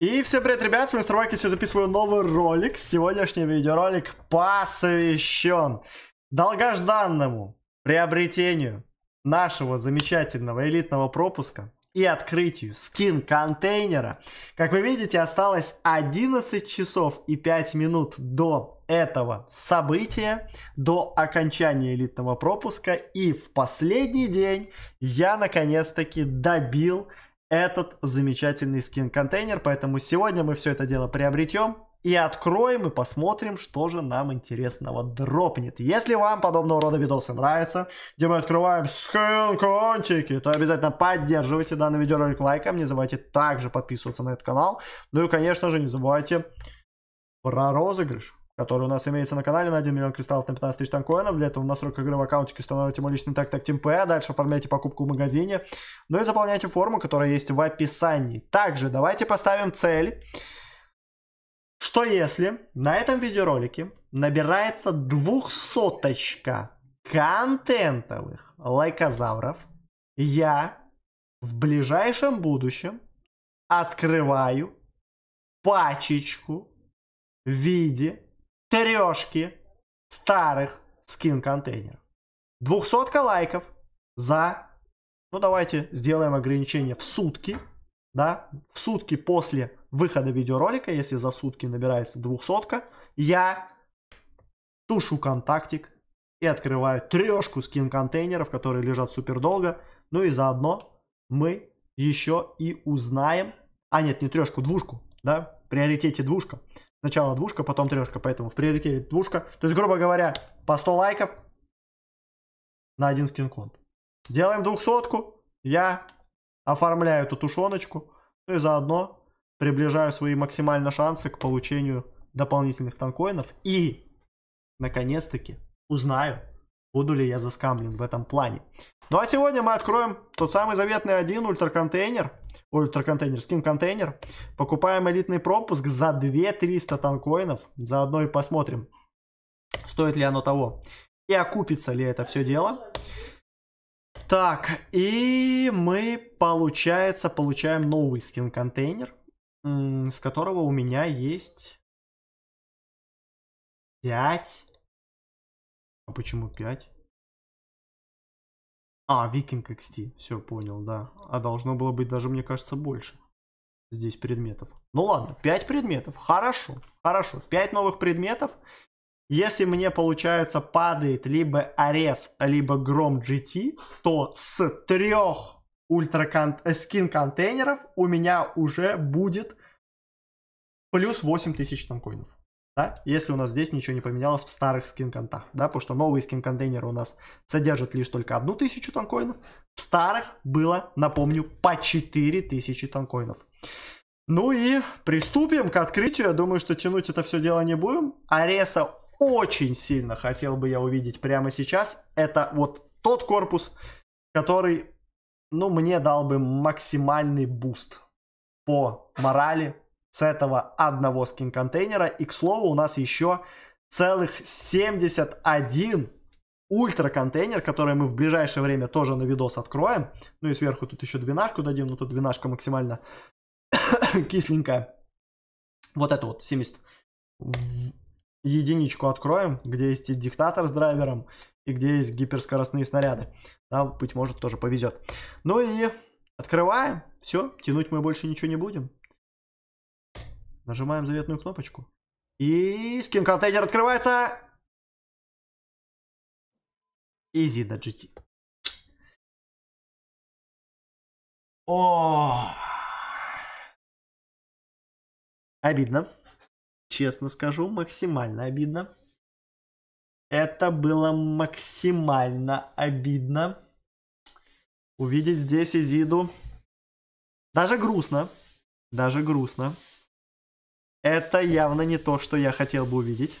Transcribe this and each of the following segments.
И всем привет, ребят, с вами Старвайк, я записываю новый ролик. Сегодняшний видеоролик посвящен долгожданному приобретению нашего замечательного элитного пропуска и открытию скин-контейнера. Как вы видите, осталось 11 часов и 5 минут до этого события, до окончания элитного пропуска. И в последний день я наконец-таки добил этот замечательный скин-контейнер. Поэтому сегодня мы все это дело приобретем и откроем и посмотрим, что же нам интересного дропнет. Если вам подобного рода видосы нравятся, где мы открываем скин-контики, то обязательно поддерживайте данный видеоролик лайком, не забывайте также подписываться на этот канал. Ну и, конечно же, не забывайте про розыгрыш который у нас имеется на канале на 1 миллион кристаллов на 15 тысяч танкоинов. Для этого в настройках игры в аккаунтике устанавливайте мой личный тактик Team P, дальше оформляйте покупку в магазине, ну и заполняйте форму, которая есть в описании. Также давайте поставим цель, что если на этом видеоролике набирается двухсоточка контентовых лайкозавров, я в ближайшем будущем открываю пачечку в виде трешки старых скин-контейнеров. двухсотка лайков за, ну давайте сделаем ограничение в сутки, да, в сутки после выхода видеоролика, если за сутки набирается двухсотка я тушу контактик и открываю трешку скин-контейнеров, которые лежат супер долго, ну и заодно мы еще и узнаем, а нет, не трешку, двушку, да, в приоритете двушка, Сначала двушка, потом трешка, поэтому в приоритете двушка. То есть, грубо говоря, по 100 лайков на один скин-клон. Делаем двухсотку, я оформляю эту тушеночку, ну и заодно приближаю свои максимально шансы к получению дополнительных танкоинов и, наконец-таки, узнаю, буду ли я заскамлен в этом плане. Ну а сегодня мы откроем тот самый заветный один ультраконтейнер. Ультраконтейнер, скин-контейнер. Покупаем элитный пропуск за 2300 танкоинов. Заодно и посмотрим, стоит ли оно того. И окупится ли это все дело. Так, и мы, получается, получаем новый скин-контейнер, с которого у меня есть 5 а почему 5? А, Викинг XT. Все, понял, да. А должно было быть даже, мне кажется, больше. Здесь предметов. Ну ладно, 5 предметов. Хорошо, хорошо. 5 новых предметов. Если мне, получается, падает либо Арес, либо Гром GT, то с трех э, скин-контейнеров у меня уже будет плюс 8000 там коинов да, если у нас здесь ничего не поменялось в старых скин-контах, да, потому что новые скин-контейнеры у нас содержат лишь только одну тысячу танкоинов, в старых было, напомню, по 4000 танкоинов. Ну и приступим к открытию, я думаю, что тянуть это все дело не будем. Ареса очень сильно хотел бы я увидеть прямо сейчас, это вот тот корпус, который, ну, мне дал бы максимальный буст по морали, с этого одного скин-контейнера. И, к слову, у нас еще целых 71 ультра-контейнер, который мы в ближайшее время тоже на видос откроем. Ну и сверху тут еще двенашку дадим, но тут двенашка максимально кисленькая. Вот это вот, 70. Единичку откроем, где есть и диктатор с драйвером, и где есть гиперскоростные снаряды. Нам, быть может, тоже повезет. Ну и открываем. Все, тянуть мы больше ничего не будем. Нажимаем заветную кнопочку. И скин-контейнер открывается. Изи до GT. О, обидно. Честно скажу, максимально обидно. Это было максимально обидно. Увидеть здесь Изиду. Даже грустно. Даже грустно. Это явно не то, что я хотел бы увидеть.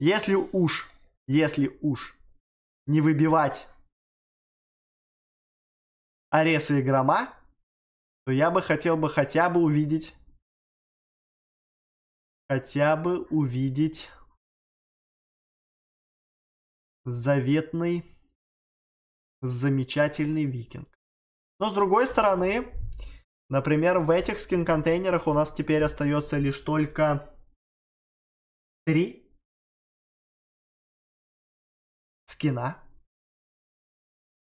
Если уж, если уж не выбивать Ареса и Грома, то я бы хотел бы хотя бы увидеть... Хотя бы увидеть... Заветный, замечательный викинг. Но с другой стороны, Например, в этих скин-контейнерах у нас теперь остается лишь только три скина.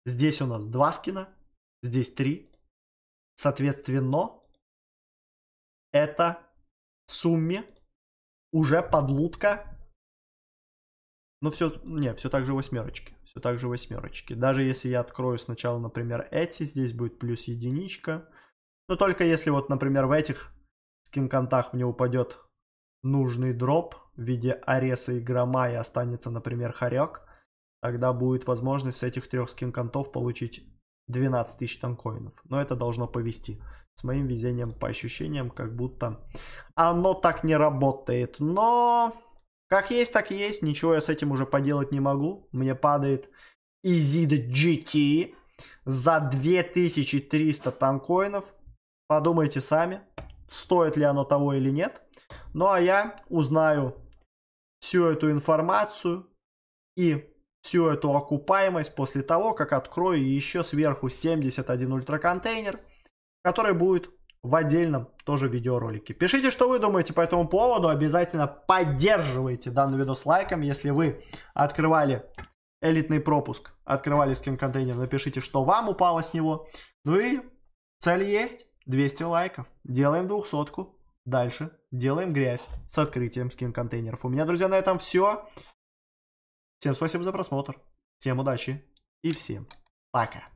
Здесь у нас два скина, здесь три. Соответственно, это в сумме уже подлутка. Ну, все, не, все так же восьмерочки. Все так же восьмерочки. Даже если я открою сначала, например, эти, здесь будет плюс единичка. Но только если вот, например, в этих скин-контах мне упадет нужный дроп в виде ареса и грома и останется, например, хорек, тогда будет возможность с этих трех скин-контов получить 12 тысяч танкоинов. Но это должно повести. С моим везением по ощущениям, как будто оно так не работает. Но как есть, так и есть. Ничего я с этим уже поделать не могу. Мне падает Изида GT за 2300 танкоинов. Подумайте сами, стоит ли оно того или нет. Ну а я узнаю всю эту информацию и всю эту окупаемость после того, как открою еще сверху 71 ультраконтейнер, который будет в отдельном тоже видеоролике. Пишите, что вы думаете по этому поводу. Обязательно поддерживайте данный видос лайком. Если вы открывали элитный пропуск, открывали скин контейнер, напишите, что вам упало с него. Ну и цель есть. 200 лайков. Делаем двухсотку. Дальше делаем грязь с открытием скин контейнеров. У меня, друзья, на этом все. Всем спасибо за просмотр. Всем удачи и всем пока.